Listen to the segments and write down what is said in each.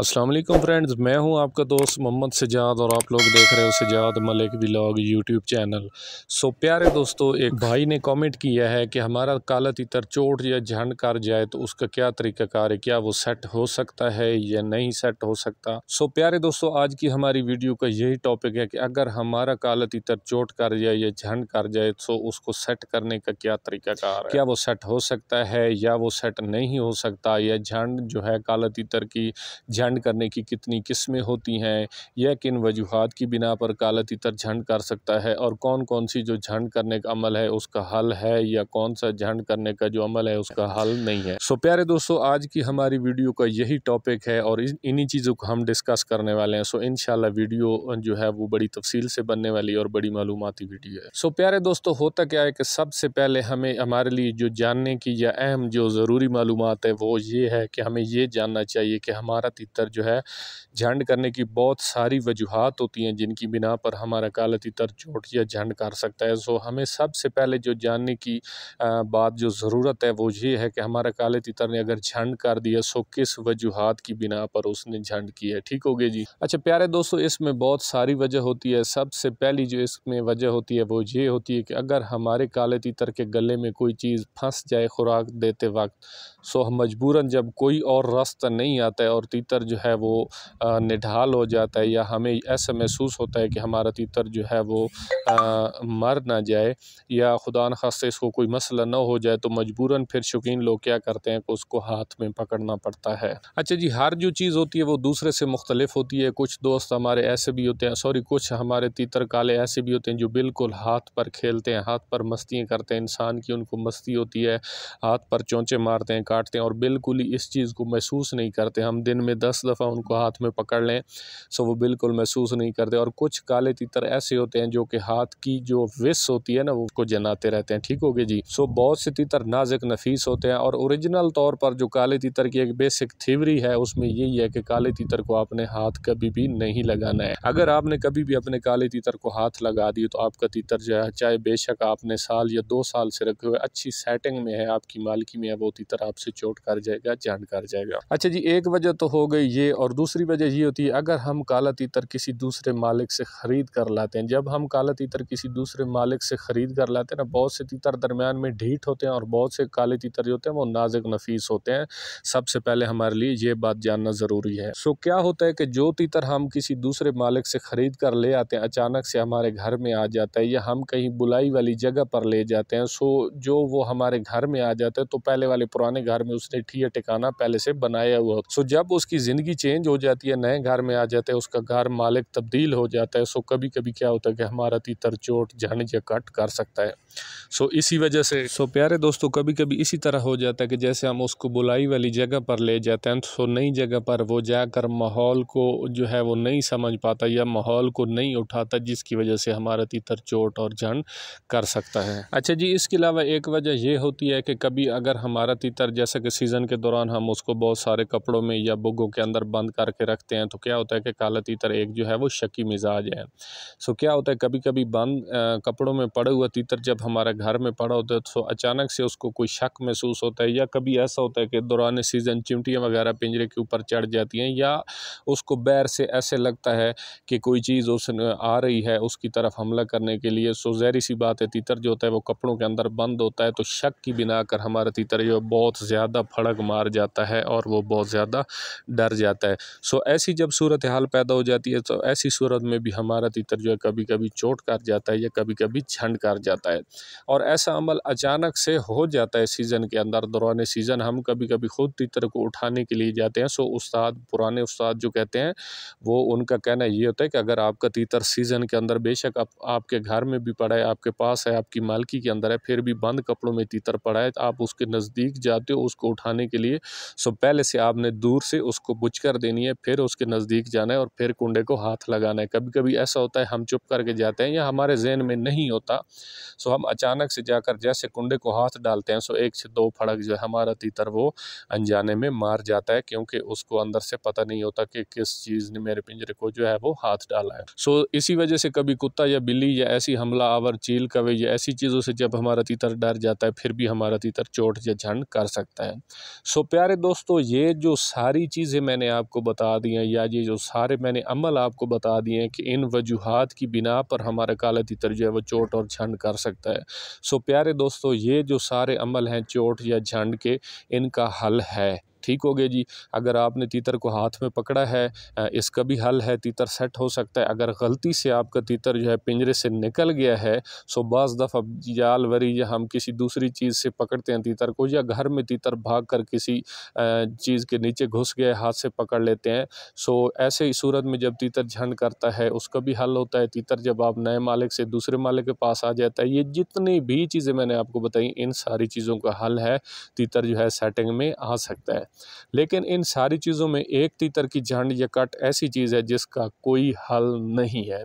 अस्सलाम वालेकुम फ्रेंड्स मैं हूं आपका दोस्त मोहम्मद सजाद और आप लोग देख रहे हो Sajjad Malik vlog YouTube channel so प्यारे दोस्तों एक भाई ने कमेंट किया है कि हमारा काला तीतर चोट या झंड कर जाए तो उसका क्या तरीकाकार है क्या वो सेट हो सकता है या नहीं सेट हो सकता सो प्यारे दोस्तों आज की हमारी वीडियो का यही टॉपिक है कि अगर हमारा काला तीतर चोट कर जाए या झंड कर जाए तो उसको सेट करने का क्या तरीकाकार है क्या वो सेट हो सकता है या वो सेट नहीं हो सकता या झंड जो है काला तीतर की झंड करने की कितनी किस्में होती हैं यह किन वजूहत की बिना पर काला तितर झंड कर सकता है और कौन कौन सी जो झंड करने का अमल है उसका हल है या कौन सा झंड करने का जो अमल है उसका हल नहीं है सो प्यारे दोस्तों आज की हमारी वीडियो का यही टॉपिक है और इन्हीं चीज़ों को हम डिस्कस करने वाले हैं सो इन वीडियो जो है वो बड़ी तफसील से बनने वाली और बड़ी मालूमती वीडियो है सो प्यारे दोस्तों होता क्या है कि सबसे पहले हमें हमारे लिए जो जानने की या अहम जो ज़रूरी मालूम है वो ये है कि हमें ये जानना चाहिए कि हमारा तितर जो है झंड करने की बहुत सारी वजूहत होती हैं जिनकी बिना पर हमारा काला तितर चोट या झंड कर सकता है सो हमें सबसे पहले जो जानने की बात जो ज़रूरत है वो ये है कि हमारा काले तितर ने अगर झंड कर दिया सो किस वजूहत की बिना पर उसने झंड की है ठीक हो गया जी अच्छा प्यारे दोस्तों इसमें बहुत सारी वजह होती है सबसे पहली जो इसमें वजह होती है वो ये होती है कि अगर हमारे काले तितर के गले में कोई चीज़ फंस जाए खुराक देते वक्त सो हम मजबूरन जब कोई और रास्ता नहीं आता है और तीतर जो है वो निढाल हो जाता है या हमें ऐसा महसूस होता है कि हमारा तीतर जो है वो आ, मर ना जाए या खुदा न से इसको कोई मसला ना हो जाए तो मजबूरन फिर शौकीन लोग क्या करते हैं कि उसको हाथ में पकड़ना पड़ता है अच्छा जी हर जो चीज़ होती है वो दूसरे से मुख्तलिफ होती है कुछ दोस्त हमारे ऐसे भी होते हैं सॉरी कुछ हमारे तीतर काले ऐसे भी होते हैं जो बिल्कुल हाथ पर खेलते हैं हाथ पर मस्तियाँ करते हैं इंसान की उनको मस्ती होती है हाथ पर चोंचे मारते हैं काटते हैं और बिल्कुल ही इस चीज़ को महसूस नहीं करते हम दिन में दस दफ़ा उनको हाथ में पकड़ लें सो वो बिल्कुल महसूस नहीं करते और कुछ काले तितर ऐसे होते हैं जो कि हाथ की जो विस होती है ना वो उसको जनाते रहते हैं ठीक हो गए जी सो बहुत से तितर नाजुक नफीस होते हैं और औरिजिनल तौर पर जो काले तितर की एक बेसिक थीवरी है उसमें यही है कि काले तितर को आपने हाथ कभी भी नहीं लगाना है अगर आपने कभी भी अपने काले तितर को हाथ लगा दिए तो आपका तितर जो है चाहे बेशक आपने साल या दो साल से रखे हुए अच्छी सेटिंग में है आपकी मालकी में है वो तितर आपसे स्विच चोट कर जाएगा जान कर जाएगा अच्छा जी एक वजह तो हो गई ये और दूसरी वजह ये होती है अगर हम काला तीतर किसी दूसरे मालिक से ख़रीद कर लाते हैं जब हम काला तीतर किसी दूसरे मालिक से ख़रीद कर लाते हैं ना बहुत से तीतर दरमियान में ढीठ होते हैं और बहुत से काले तीतर जो होते हैं वो नाजुक नफीस होते हैं सबसे पहले हमारे लिए ये बात जानना ज़रूरी है सो क्या होता है कि जो तीतर हम किसी दूसरे मालिक से ख़रीद कर ले आते हैं अचानक से हमारे घर में आ जाता है या हम कहीं बुलाई वाली जगह पर ले जाते हैं सो जो वो हमारे घर में आ जाता है तो पहले वाले पुराने घर घर में उसने ठीक ठिकाना पहले से बनाया हुआ सो जब उसकी ज़िंदगी चेंज हो जाती है नए घर में आ जाता है उसका घर मालिक तब्दील हो जाता है सो कभी कभी क्या होता है कि हमारा तीतर चोट झंड या कट कर सकता है सो इसी वजह से सो प्यारे दोस्तों कभी कभी इसी तरह हो जाता है कि जैसे हम उसको बुलाई वाली जगह पर ले जाते हैं सो तो नई जगह पर वो जाकर माहौल को जो है वो नहीं समझ पाता या माहौल को नहीं उठाता जिसकी वजह से हमारा तीतर चोट और जन कर सकता है अच्छा जी इसके अलावा एक वजह यह होती है कि कभी अगर हमारा तीतर जैसा कि सीज़न के दौरान हम उसको बहुत सारे कपड़ों में या बुगों के अंदर बंद करके रखते हैं तो क्या होता है कि काला तीतर एक जो है वो शकी मिजाज है सो क्या होता है कभी कभी बंद कपड़ों में पड़े हुआ तीतर जब हमारे घर में पड़ा होता है तो अचानक से उसको कोई शक महसूस होता है या कभी ऐसा होता है कि दौरान सीज़न चिमटियाँ वगैरह पिंजरे के ऊपर चढ़ जाती हैं या उसको बैर से ऐसे लगता है कि कोई चीज़ उस आ रही है उसकी तरफ हमला करने के लिए सो जहरी सी बात है तीतर जो होता है वो कपड़ों के अंदर बंद होता है तो शक की बिना कर हमारा तीतर जो बहुत ज़्यादा फड़क मार जाता है और वो बहुत ज़्यादा डर जाता है सो ऐसी जब सूरत हाल पैदा हो जाती है तो ऐसी सूरत में भी हमारा तीतर जो है कभी कभी चोट कर जाता है या कभी कभी छंड कर जाता है और ऐसा अमल अचानक से हो जाता है सीज़न के अंदर दौरान सीज़न हम कभी कभी ख़ुद तीतर को उठाने के लिए जाते हैं सो उस्ताद पुराने उस्ताद जो कहते हैं वो उनका कहना ये होता है कि अगर आपका तीतर सीज़न के अंदर बेशक आप, आपके घर में भी पड़ा है आपके पास है आपकी मालकी के अंदर है फिर भी बंद कपड़ों में तीतर पड़ा है तो आप उसके नज़दीक जाते हो उसको उठाने के लिए सो पहले से आपने दूर से उसको बुझ कर देनी है फिर उसके नज़दीक जाना है और फिर कुंडे को हाथ लगाना है कभी कभी ऐसा होता है हम चुप करके जाते हैं या हमारे जहन में नहीं होता सो हम अचानक से जाकर जैसे कुंडे को हाथ डालते हैं सो एक से दो फड़क जो है हमारा तीतर वो अनजाने में मार जाता है क्योंकि उसको अंदर से पता नहीं होता कि किस चीज़ ने मेरे पिंजरे को जो है वो हाथ डाला है सो इसी वजह से कभी कुत्ता या बिल्ली या ऐसी हमला आवर चील कवे या ऐसी चीज़ों से जब हमारा तीतर डर जाता है फिर भी हमारा तीतर चोट या झंड कर सकता है सो प्यारे दोस्तों ये जो सारी चीज़ें मैंने आपको बता दी हैं या ये जो सारे मैंने अमल आपको बता दिए हैं कि इन वजूहत की बिना पर हमारा काला तीतर जो है वो चोट और झंड कर सकता है है सो प्यारे दोस्तों ये जो सारे अमल हैं चोट या झंड के इनका हल है ठीक हो गए जी अगर आपने तीतर को हाथ में पकड़ा है इसका भी हल है तीतर सेट हो सकता है अगर गलती से आपका तीतर जो है पिंजरे से निकल गया है सो बज़ दफ़ा जाल वरी या हम किसी दूसरी चीज़ से पकड़ते हैं तीतर को या घर में तीतर भाग कर किसी चीज़ के नीचे घुस गए हाथ से पकड़ लेते हैं सो ऐसे ही सूरत में जब तीतर झंड करता है उसका भी हल होता है तीतर जब आप नए मालिक से दूसरे मालिक के पास आ जाता है ये जितनी भी चीज़ें मैंने आपको बताई इन सारी चीज़ों का हल है तीतर जो है सेटिंग में आ सकता है लेकिन इन सारी चीज़ों में एक तीतर की झंड या कट ऐसी चीज़ है जिसका कोई हल नहीं है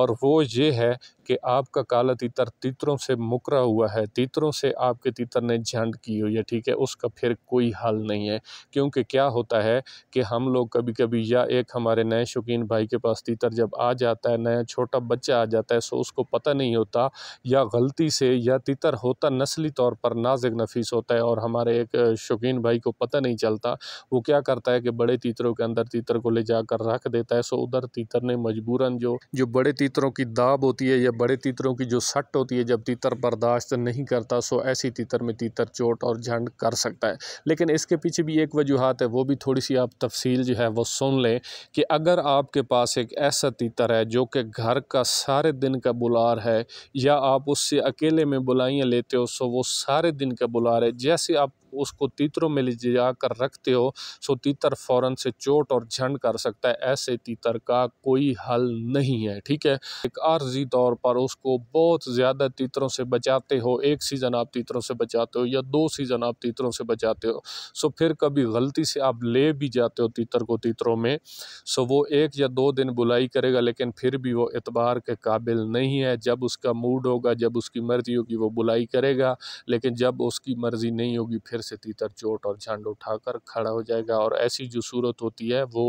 और वो ये है कि आपका काला तीतर तीतरों से मुकरा हुआ है तीतरों से आपके तीतर ने झंड की हुई है ठीक है उसका फिर कोई हल नहीं है क्योंकि क्या होता है कि हम लोग कभी कभी या एक हमारे नए शौकीन भाई के पास तीतर जब आ जाता है नया छोटा बच्चा आ जाता है सो उसको पता नहीं होता या गलती से या तीतर होता नस्ली तौर पर नाजिक नफीस होता है और हमारे एक शौकीन भाई को पता नहीं चलता वो क्या करता है कि बड़े तीतरों के अंदर तीतर को ले जाकर रख देता है सो उधर तीतर ने मजबूरन जो जो बड़े तीतरों की दाब होती है या बड़े तीतरों की जो सट होती है जब तीतर बर्दाश्त नहीं करता सो ऐसी तीतर में तीतर चोट और झंड कर सकता है लेकिन इसके पीछे भी एक वजूहत है वो भी थोड़ी सी आप तफसील जो है वो सुन लें कि अगर आपके पास एक ऐसा तीतर है जो कि घर का सारे दिन का बुलार है या आप उससे अकेले में बुलाइयाँ लेते हो सो वो सारे दिन का बुलार है जैसे आप उसको तीतरों में ले जाकर रखते हो सो तीतर फ़ौरन से चोट और झंड कर सकता है ऐसे तीतर का कोई हल नहीं है ठीक है एक आर्जी तौर पर उसको बहुत ज़्यादा तीतरों से बचाते हो एक सीज़न आप तीतरों से बचाते हो या दो सीज़न आप तीतरों से बचाते हो सो फिर कभी गलती से आप ले भी जाते हो तीतर को तीतरों में सो वो एक या दो दिन बुलाई करेगा लेकिन फिर भी वो एतबार के काबिल नहीं है जब उसका मूड होगा जब उसकी मर्ज़ी होगी वो बुलाई करेगा लेकिन जब उसकी मर्ज़ी नहीं होगी फिर से तीतर चोट और झंड उठाकर खड़ा हो जाएगा और ऐसी जो सूरत होती है वो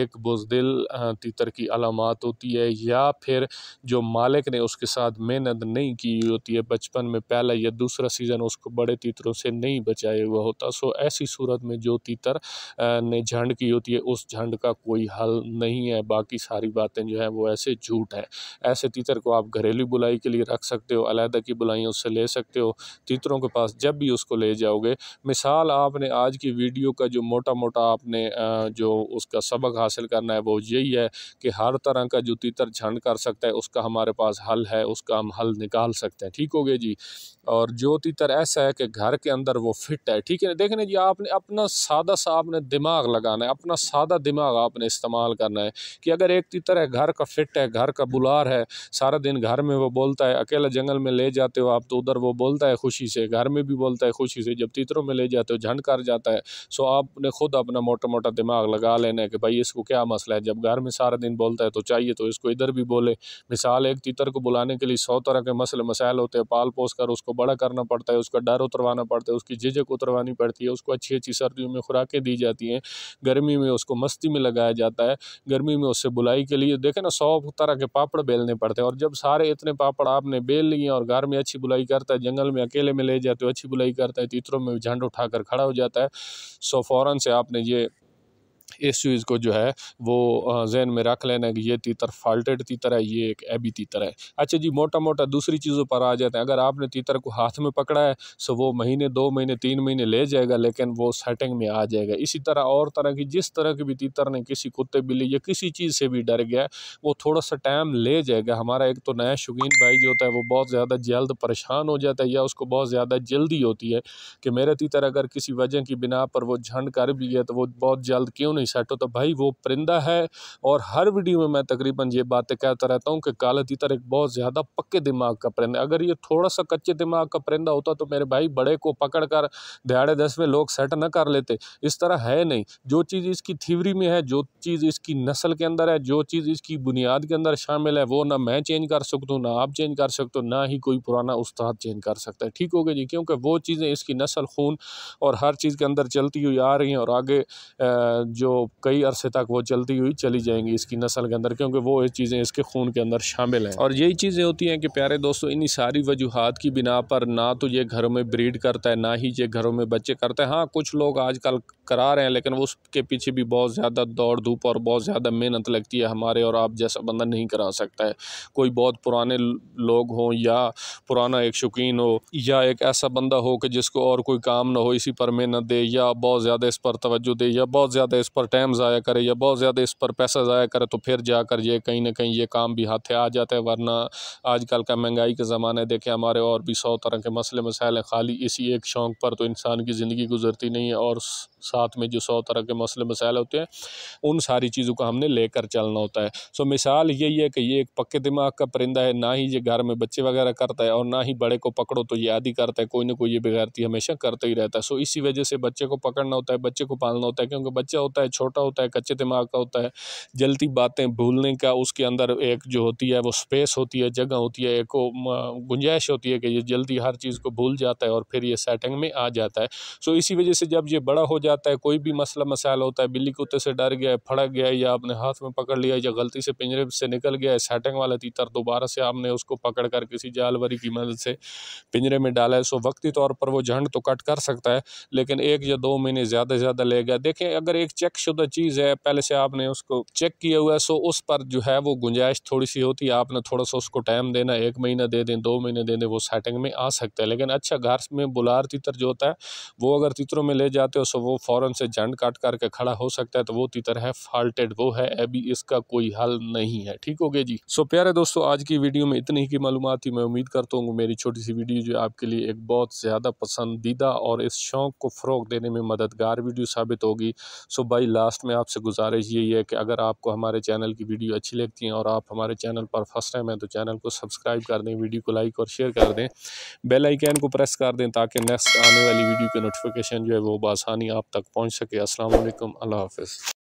एक बुजदिल तीतर की अलामत होती है या फिर जो मालिक ने उसके साथ मेहनत नहीं की होती है बचपन में पहला या दूसरा सीज़न उसको बड़े तीतरों से नहीं बचाया हुआ होता सो ऐसी सूरत में जो तीतर ने झंड की होती है उस झंड का कोई हल नहीं है बाकी सारी बातें जो हैं वो ऐसे झूठ हैं ऐसे तीतर को आप घरेलू बुलाई के लिए रख सकते हो अलहदा की बुलाइयों उससे ले सकते हो तीतरों के पास जब भी उसको ले जाओगे मिसाल आपने आज की वीडियो का जो मोटा मोटा आपने जो उसका सबक हासिल करना है वो यही है कि हर तरह का जो तीतर छंड कर सकता है उसका हमारे पास हल है उसका हम हल निकाल सकते हैं ठीक हो गया जी और जो तीतर ऐसा है कि घर के अंदर वो फिट है ठीक है देखने जी आपने अपना सादा सा आपने दिमाग लगाना है अपना सादा दिमाग आपने इस्तेमाल करना है कि अगर एक तीतर है घर का फिट है घर का बुलार है सारा दिन घर में वो बोलता है अकेला जंगल में ले जाते हो आप तो उधर वो बोलता है खुशी से घर में भी बोलता है खुशी से जब तीतरों शहरों में ले जाते हो झंड कर जाता है सो आपने ख़ुद अपना मोटा मोटा दिमाग लगा लेना है कि भाई इसको क्या मसला है जब घर में सारा दिन बोलता है तो चाहिए तो इसको इधर भी बोले मिसाल एक तीतर को बुलाने के लिए सौ तरह के मसले मसाइल होते हैं पाल पोस कर उसको बड़ा करना पड़ता है उसका डर उतरवाना पड़ता है उसकी झिझक उतरवानी पड़ती है उसको अच्छी अच्छी सर्दियों में खुराकें दी जाती हैं गर्मी में उसको मस्ती में लगाया जाता है गर्मी में उससे बुलाई के लिए देखे ना सौ तरह के पापड़ बेलने पड़ते हैं और जब सारे इतने पापड़ आपने बेल लिए और घर में अच्छी बुलाई करता है जंगल में अकेले में ले जाते हो अच्छी बुलाई करता है तीतरों में झंड उठाकर खड़ा हो जाता है सो फ़ौर से आपने ये इस चीज़ को जो है वो जहन में रख लेना कि ये तीतर फाल्टेड तीतर है ये एक एबी तीतर है अच्छा जी मोटा मोटा दूसरी चीज़ों पर आ जाते हैं अगर आपने तीतर को हाथ में पकड़ा है तो वो महीने दो महीने तीन महीने ले जाएगा लेकिन वो सेटिंग में आ जाएगा इसी तरह और तरह की जिस तरह की भी तीतर ने किसी कुत्ते बिल्ली या किसी चीज़ से भी डर गया वो थोड़ा सा टाइम ले जाएगा हमारा एक तो नया शौकीन भाई जो होता है वो बहुत ज़्यादा जल्द परेशान हो जाता है या उसको बहुत ज़्यादा जल्दी होती है कि मेरे तीतर अगर किसी वजह की बिना पर वो झंड कर भी गया तो वो बहुत जल्द क्यों नहीं सेट होता तो भाई वो परिंदा है और हर वीडियो में मैं तकरीबन ये बातें कहता रहता हूँ कि काला तीतर एक बहुत ज़्यादा पक्के दिमाग का परिंदा अगर ये थोड़ा सा कच्चे दिमाग का परिंदा होता तो मेरे भाई बड़े को पकड़ कर दिहाड़े दस में लोग सेट ना कर लेते इस तरह है नहीं जो चीज़ इसकी थीवरी में है जो चीज़ इसकी नस्ल के अंदर है जो चीज़ इसकी बुनियाद के अंदर शामिल है वो ना मैं चेंज कर सकता हूँ ना आप चेंज कर सकते हो ना ही कोई पुराना उस्ताद चेंज कर सकता है ठीक हो गया जी क्योंकि वो चीज़ें इसकी नस्ल खून और हर चीज़ के अंदर चलती हुई आ रही हैं और आगे जो कई अरसे तक वो चलती हुई चली जाएंगी इसकी नस्ल के अंदर क्योंकि वो चीज़ें इसके खून के अंदर शामिल हैं और यही चीज़ें होती हैं कि प्यारे दोस्तों इन्हीं सारी वजूहत की बिना पर ना तो ये घरों में ब्रीड करता है ना ही ये घरों में बच्चे करते हैं हाँ कुछ लोग आजकल करा रहे हैं लेकिन उसके पीछे भी बहुत ज़्यादा दौड़ धूप और बहुत ज़्यादा मेहनत लगती है हमारे और आप जैसा बंदा नहीं करा सकता है कोई बहुत पुराने लोग हों या पुराना एक शौकीन हो या एक ऐसा बंदा हो कि जिसको और कोई काम ना हो इसी पर मेहनत दे या बहुत ज़्यादा इस पर तोज्जो दे या बहुत ज़्यादा इस पर पर टाइम ज़ाया करे या बहुत ज़्यादा इस पर पैसा ज़ाया करे तो फिर जाकर ये कहीं ना कहीं ये काम भी हाथे आ जाते हैं वरना आजकल का महंगाई का ज़माना है देखें हमारे और भी सौ तरह के मसले मसाइल हैं खाली इसी एक शौक़ पर तो इंसान की ज़िंदगी गुजरती नहीं है और साथ में जो सौ तरह के मसले मसाइल होते हैं उन सारी चीज़ों को हमने लेकर चलना होता है सो मिसाल यही है कि ये एक पक्के दिमाग का परिंदा है ना ही ये घर में बच्चे वगैरह करता है और ना ही बड़े को पकड़ो तो ये आदि करता है कोई ना कोई ये बेगैरती हमेशा करता ही रहता है सो इसी वजह से बच्चे को पकड़ना होता है बच्चे को पालना होता है क्योंकि बच्चा होता है छोटा होता है कच्चे दिमाग का होता है जल्दी बातें भूलने का उसके अंदर एक जो होती है वो स्पेस होती है जगह होती है एक गुंजाइश होती है कि ये जल्दी हर चीज़ को भूल जाता है और फिर ये सेटिंग में आ जाता है सो इसी वजह से जब ये बड़ा हो जाता जाता है कोई भी मसला मसाला होता है बिल्ली कुत्ते से डर गया है फड़क गया है या आपने हाथ में पकड़ लिया या गलती से पिंजरे से निकल गया है सेटिंग वाला तीतर दोबारा से आपने उसको पकड़ कर किसी जालवरी की मदद से पिंजरे में डाला है सो वक्ती तौर पर वो झंड तो कट कर सकता है लेकिन एक या दो महीने ज़्यादा से ज़्यादा लेगा देखें अगर एक चेक शुदा चीज़ है पहले से आपने उसको चेक किया हुआ है सो उस पर जो है वो गुंजाइश थोड़ी सी होती है आपने थोड़ा सा उसको टाइम देना एक महीना दे दें दो महीने दे दें वो सेटिंग में आ सकता है लेकिन अच्छा घर में बुलार तीतर जो होता है वो अगर तीतरों में ले जाते हो सो वो फ़ौरन से झंड काट करके खड़ा हो सकता है तो वो तीतर है फॉल्टेड वो है अभी इसका कोई हल नहीं है ठीक हो गया जी सो प्यारे दोस्तों आज की वीडियो में इतनी ही मालूम थी मैं उम्मीद करता हूँ मेरी छोटी सी वीडियो जो आपके लिए एक बहुत ज़्यादा पसंदीदा और इस शौक़ को फ़रोग देने में मददगार वीडियो साबित होगी सो भाई लास्ट में आपसे गुजारिश यही है कि अगर आपको हमारे चैनल की वीडियो अच्छी लगती है और आप हमारे चैनल पर फर्स्ट टाइम है तो चैनल को सब्सक्राइब कर दें वीडियो को लाइक और शेयर कर दें बेल आइकन को प्रेस कर दें ताकि नेक्स्ट आने वाली वीडियो की नोटिफिकेशन जो है वो बासानी आप तक पहुँच सके अस्सलाम अल्लाह हाफ़िज़